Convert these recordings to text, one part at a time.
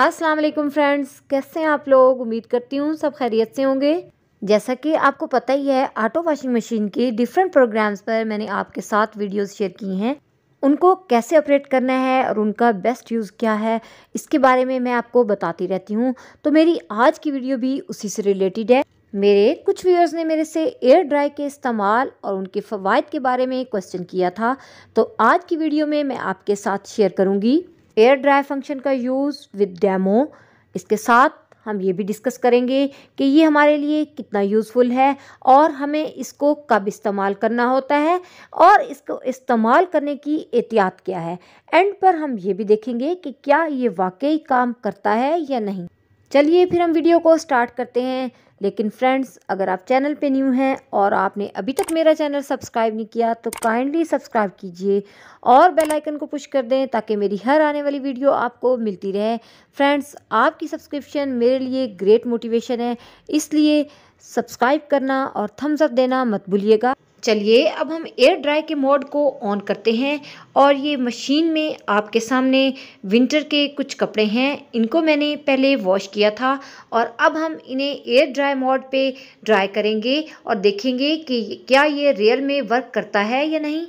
अस्सलाम वालेकुम फ्रेंड्स कैसे हैं आप लोग उम्मीद करती हूँ सब खैरियत से होंगे जैसा कि आपको पता ही है ऑटो वॉशिंग मशीन के डिफरेंट प्रोग्राम्स पर मैंने आपके साथ वीडियोस शेयर की हैं उनको कैसे ऑपरेट करना है और उनका बेस्ट यूज़ क्या है इसके बारे में मैं आपको बताती रहती हूँ तो मेरी आज की वीडियो भी उसी से रिलेटेड है मेरे कुछ व्यूअर्स ने मेरे से एयर ड्राई के इस्तेमाल और उनके फ़वाद के बारे में क्वेश्चन किया था तो आज की वीडियो में मैं आपके साथ शेयर करूँगी एयर ड्राई फंक्शन का यूज़ विद डैमो इसके साथ हम ये भी डिस्कस करेंगे कि ये हमारे लिए कितना यूज़फुल है और हमें इसको कब इस्तेमाल करना होता है और इसको इस्तेमाल करने की एहतियात क्या है एंड पर हम ये भी देखेंगे कि क्या ये वाकई काम करता है या नहीं चलिए फिर हम वीडियो को स्टार्ट करते हैं लेकिन फ्रेंड्स अगर आप चैनल पे न्यू हैं और आपने अभी तक मेरा चैनल सब्सक्राइब नहीं किया तो काइंडली सब्सक्राइब कीजिए और बेल आइकन को पुश कर दें ताकि मेरी हर आने वाली वीडियो आपको मिलती रहे फ्रेंड्स आपकी सब्सक्रिप्शन मेरे लिए ग्रेट मोटिवेशन है इसलिए सब्सक्राइब करना और थम्सअप देना मत भूलिएगा चलिए अब हम एयर ड्राई के मोड को ऑन करते हैं और ये मशीन में आपके सामने विंटर के कुछ कपड़े हैं इनको मैंने पहले वॉश किया था और अब हम इन्हें एयर ड्राई मोड पे ड्राई करेंगे और देखेंगे कि क्या ये रियल में वर्क करता है या नहीं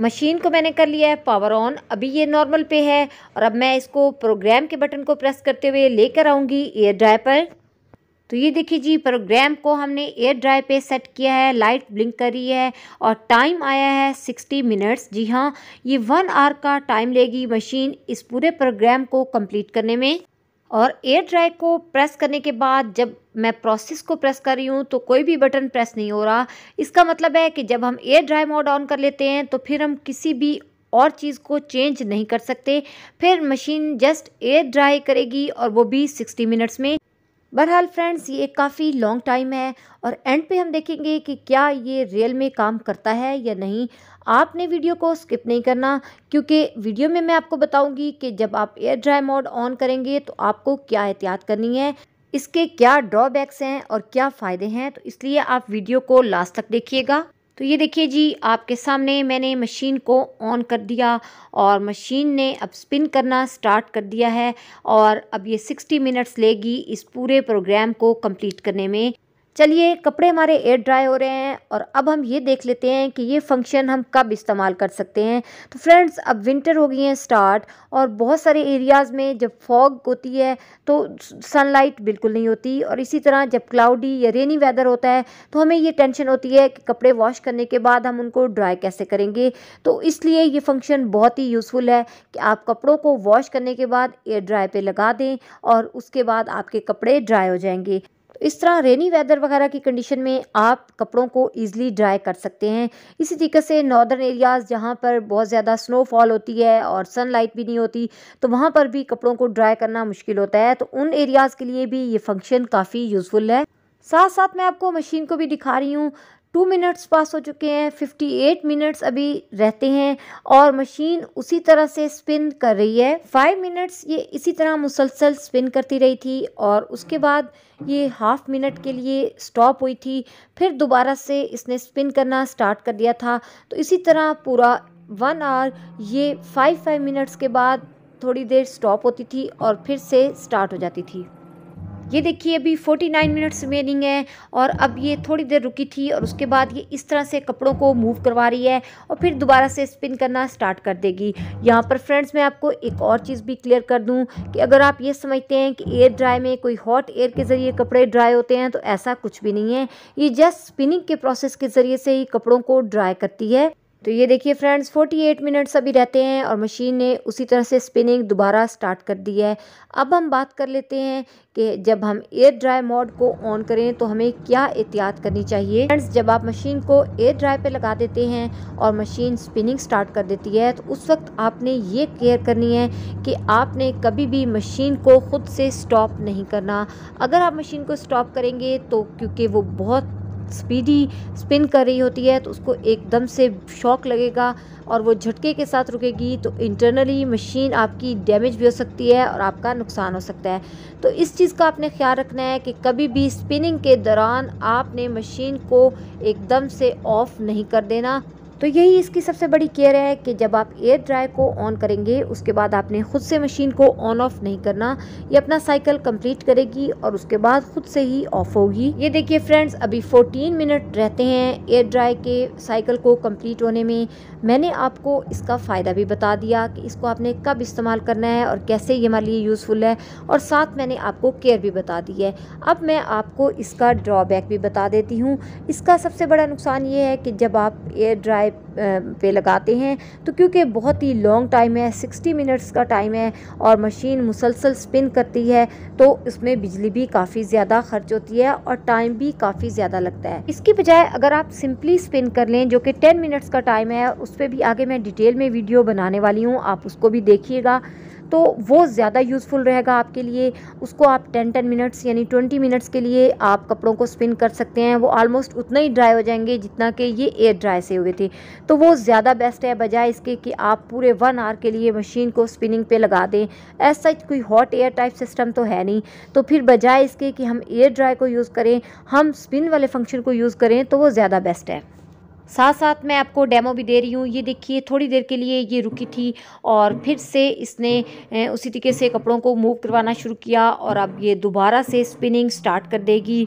मशीन को मैंने कर लिया है पावर ऑन अभी ये नॉर्मल पे है और अब मैं इसको प्रोग्राम के बटन को प्रेस करते हुए लेकर आऊँगी एयर ड्राई पर तो ये देखिए जी प्रोग्राम को हमने एयर ड्राई पे सेट किया है लाइट ब्लिंक करी है और टाइम आया है 60 मिनट्स जी हाँ ये वन आवर का टाइम लेगी मशीन इस पूरे प्रोग्राम को कंप्लीट करने में और एयर ड्राई को प्रेस करने के बाद जब मैं प्रोसेस को प्रेस कर रही हूँ तो कोई भी बटन प्रेस नहीं हो रहा इसका मतलब है कि जब हम एयर ड्राई मोड ऑन कर लेते हैं तो फिर हम किसी भी और चीज़ को चेंज नहीं कर सकते फिर मशीन जस्ट एयर ड्राई करेगी और वो भी 60 मिनट्स में बहरहाल फ्रेंड्स ये काफ़ी लॉन्ग टाइम है और एंड पे हम देखेंगे कि क्या ये रियल में काम करता है या नहीं आपने वीडियो को स्किप नहीं करना क्योंकि वीडियो में मैं आपको बताऊंगी कि जब आप एयर ड्राई मोड ऑन करेंगे तो आपको क्या एहतियात करनी है इसके क्या ड्रॉबैक्स हैं और क्या फ़ायदे हैं तो इसलिए आप वीडियो को लास्ट तक देखिएगा तो ये देखिए जी आपके सामने मैंने मशीन को ऑन कर दिया और मशीन ने अब स्पिन करना स्टार्ट कर दिया है और अब ये 60 मिनट्स लेगी इस पूरे प्रोग्राम को कंप्लीट करने में चलिए कपड़े हमारे एयर ड्राई हो रहे हैं और अब हम ये देख लेते हैं कि ये फंक्शन हम कब इस्तेमाल कर सकते हैं तो फ्रेंड्स अब विंटर हो गई है स्टार्ट और बहुत सारे एरियाज़ में जब फॉग होती है तो सनलाइट बिल्कुल नहीं होती और इसी तरह जब क्लाउडी या रेनी वेदर होता है तो हमें ये टेंशन होती है कि कपड़े वॉश करने के बाद हम उनको ड्राई कैसे करेंगे तो इसलिए ये फंक्शन बहुत ही यूज़फुल है कि आप कपड़ों को वॉश करने के बाद एयर ड्राई पे लगा दें और उसके बाद आपके कपड़े ड्राई हो जाएंगे तो इस तरह रेनी वेदर वगैरह की कंडीशन में आप कपड़ों को ईजिली ड्राई कर सकते हैं इसी तरीके से नॉर्दर्न एरियाज़ जहाँ पर बहुत ज़्यादा स्नोफॉल होती है और सनलाइट भी नहीं होती तो वहाँ पर भी कपड़ों को ड्राई करना मुश्किल होता है तो उन एरियाज़ के लिए भी ये फंक्शन काफ़ी यूज़फुल है साथ साथ मैं आपको मशीन को भी दिखा रही हूँ टू मिनट्स पास हो चुके हैं फिफ्टी एट मिनट्स अभी रहते हैं और मशीन उसी तरह से स्पिन कर रही है फाइव मिनट्स ये इसी तरह मुसलसल स्पिन करती रही थी और उसके बाद ये हाफ़ मिनट के लिए स्टॉप हुई थी फिर दोबारा से इसने स्पिन करना स्टार्ट कर दिया था तो इसी तरह पूरा वन आवर ये फाइव फाइव मिनट्स के बाद थोड़ी देर स्टॉप होती थी और फिर से स्टार्ट हो जाती थी ये देखिए अभी 49 मिनट्स रिमेनिंग है और अब ये थोड़ी देर रुकी थी और उसके बाद ये इस तरह से कपड़ों को मूव करवा रही है और फिर दोबारा से स्पिन करना स्टार्ट कर देगी यहाँ पर फ्रेंड्स मैं आपको एक और चीज़ भी क्लियर कर दूँ कि अगर आप ये समझते हैं कि एयर ड्राई में कोई हॉट एयर के ज़रिए कपड़े ड्राई होते हैं तो ऐसा कुछ भी नहीं है ये जस्ट स्पिनिंग के प्रोसेस के ज़रिए से ही कपड़ों को ड्राई करती है तो ये देखिए फ्रेंड्स 48 मिनट्स अभी रहते हैं और मशीन ने उसी तरह से स्पिनिंग दोबारा स्टार्ट कर दी है अब हम बात कर लेते हैं कि जब हम एयर ड्राई मोड को ऑन करें तो हमें क्या एहतियात करनी चाहिए फ्रेंड्स जब आप मशीन को एयर ड्राई पे लगा देते हैं और मशीन स्पिनिंग स्टार्ट कर देती है तो उस वक्त आपने ये केयर करनी है कि आपने कभी भी मशीन को ख़ुद से स्टॉप नहीं करना अगर आप मशीन को स्टॉप करेंगे तो क्योंकि वो बहुत स्पीडी स्पिन कर रही होती है तो उसको एकदम से शॉक लगेगा और वो झटके के साथ रुकेगी तो इंटरनली मशीन आपकी डैमेज भी हो सकती है और आपका नुकसान हो सकता है तो इस चीज़ का आपने ख्याल रखना है कि कभी भी स्पिनिंग के दौरान आपने मशीन को एकदम से ऑफ नहीं कर देना तो यही इसकी सबसे बड़ी केयर है कि जब आप एयर ड्राई को ऑन करेंगे उसके बाद आपने खुद से मशीन को ऑन ऑफ नहीं करना ये अपना साइकिल कंप्लीट करेगी और उसके बाद खुद से ही ऑफ होगी ये देखिए फ्रेंड्स अभी 14 मिनट रहते हैं एयर ड्राई के साइकिल को कंप्लीट होने में मैंने आपको इसका फ़ायदा भी बता दिया कि इसको आपने कब इस्तेमाल करना है और कैसे ये हमारे लिए यूज़फुल है और साथ मैंने आपको केयर भी बता दी है अब मैं आपको इसका ड्रॉबैक भी बता देती हूँ इसका सबसे बड़ा नुकसान ये है कि जब आप एयर ड्राई चाय uh, पे लगाते हैं तो क्योंकि बहुत ही लॉन्ग टाइम है सिक्सटी मिनट्स का टाइम है और मशीन मुसलसल स्पिन करती है तो उसमें बिजली भी काफ़ी ज़्यादा खर्च होती है और टाइम भी काफ़ी ज़्यादा लगता है इसकी बजाय अगर आप सिंपली स्पिन कर लें जो कि टेन मिनट्स का टाइम है उस पर भी आगे मैं डिटेल में वीडियो बनाने वाली हूँ आप उसको भी देखिएगा तो वो ज़्यादा यूज़फुल रहेगा आपके लिए उसको आप टेन टेन मिनट्स यानी ट्वेंटी मिनट्स के लिए आप कपड़ों को स्पिन कर सकते हैं वो ऑलमोस्ट उतना ही ड्राई हो जाएंगे जितना कि ये एयर ड्राई से हुए थे तो वो ज़्यादा बेस्ट है बजाय इसके कि आप पूरे वन आवर के लिए मशीन को स्पिनिंग पे लगा दें ऐसा कोई हॉट एयर टाइप सिस्टम तो है नहीं तो फिर बजाय इसके कि हम एयर ड्राई को यूज़ करें हम स्पिन वाले फंक्शन को यूज़ करें तो वो ज़्यादा बेस्ट है साथ साथ मैं आपको डेमो भी दे रही हूँ ये देखिए थोड़ी देर के लिए ये रुकी थी और फिर से इसने उसी तरीके से कपड़ों को मूव करवाना शुरू किया और अब ये दोबारा से स्पिनिंग स्टार्ट कर देगी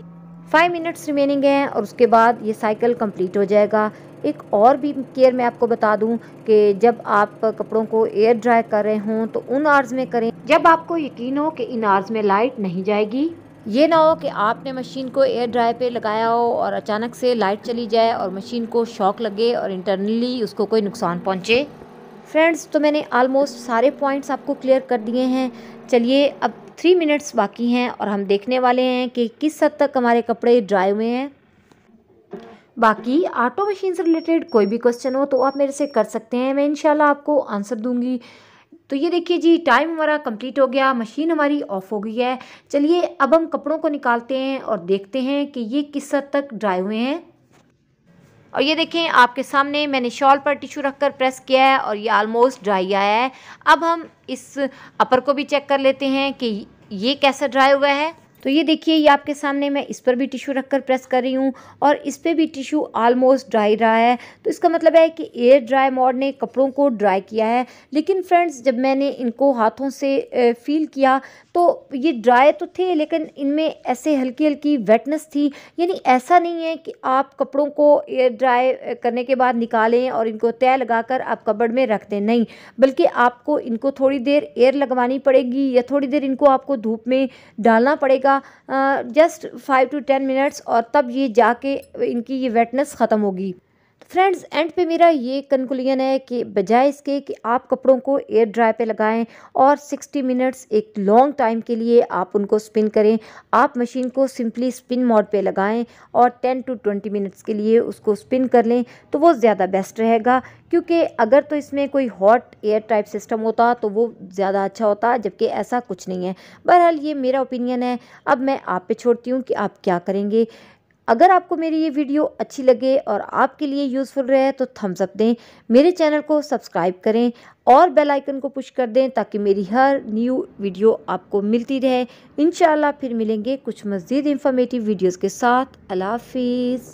फाइव मिनट्स रिमेनिंग हैं और उसके बाद ये साइकिल कंप्लीट हो जाएगा एक और भी केयर मैं आपको बता दूं कि जब आप कपड़ों को एयर ड्राई कर रहे हों तो उन आर्ज में करें जब आपको यकीन हो कि इन आर्ज में लाइट नहीं जाएगी ये ना हो कि आपने मशीन को एयर ड्राई पे लगाया हो और अचानक से लाइट चली जाए और मशीन को शॉक लगे और इंटरनली उसको कोई नुकसान पहुंचे फ्रेंड्स तो मैंने आलमोस्ट सारे पॉइंट्स आपको क्लियर कर दिए हैं चलिए अब थ्री मिनट्स बाकी हैं और हम देखने वाले हैं कि किस हद तक हमारे कपड़े ड्राई हुए हैं बाकी आटो मशीन से रिलेटेड कोई भी क्वेश्चन हो तो आप मेरे से कर सकते हैं मैं इनशाला आपको आंसर दूँगी तो ये देखिए जी टाइम हमारा कंप्लीट हो गया मशीन हमारी ऑफ़ हो गई है चलिए अब हम कपड़ों को निकालते हैं और देखते हैं कि ये किस हद तक ड्राई हुए हैं और ये देखें आपके सामने मैंने शॉल पर टिशू रखकर प्रेस किया है और ये आलमोस्ट ड्राई आया है अब हम इस अपर को भी चेक कर लेते हैं कि ये कैसा ड्राई हुआ है तो ये देखिए ये आपके सामने मैं इस पर भी टिश्यू रखकर प्रेस कर रही हूँ और इस पर भी टिश्यू ऑलमोस्ट ड्राई रहा है तो इसका मतलब है कि एयर ड्राई मोड ने कपड़ों को ड्राई किया है लेकिन फ्रेंड्स जब मैंने इनको हाथों से फील किया तो ये ड्राई तो थे लेकिन इनमें ऐसे हल्की हल्की वेटनेस थी यानी ऐसा नहीं है कि आप कपड़ों को एयर ड्राई करने के बाद निकालें और इनको तय लगाकर आप कबड़ में रख दें नहीं बल्कि आपको इनको थोड़ी देर एयर लगवानी पड़ेगी या थोड़ी देर इनको आपको धूप में डालना पड़ेगा का just five to ten minutes और तब ये जाके इनकी ये वेटनेस ख़त्म होगी फ्रेंड्स एंड पे मेरा ये कंक्लूजन है कि बजाय इसके कि आप कपड़ों को एयर ड्राई पे लगाएं और 60 मिनट्स एक लॉन्ग टाइम के लिए आप उनको स्पिन करें आप मशीन को सिंपली स्पिन मोड पे लगाएं और 10 टू 20 मिनट्स के लिए उसको स्पिन कर लें तो वो ज़्यादा बेस्ट रहेगा क्योंकि अगर तो इसमें कोई हॉट एयर टाइप सिस्टम होता तो वो ज़्यादा अच्छा होता जबकि ऐसा कुछ नहीं है बहरहाल ये मेरा ओपिनियन है अब मैं आप पे छोड़ती हूँ कि आप क्या करेंगे अगर आपको मेरी ये वीडियो अच्छी लगे और आपके लिए यूज़फुल रहे तो थम्स अप दें मेरे चैनल को सब्सक्राइब करें और बेल आइकन को पुश कर दें ताकि मेरी हर न्यू वीडियो आपको मिलती रहे इन फिर मिलेंगे कुछ मज़ीद इन्फॉर्मेटिव वीडियोज़ के साथ अल्लाह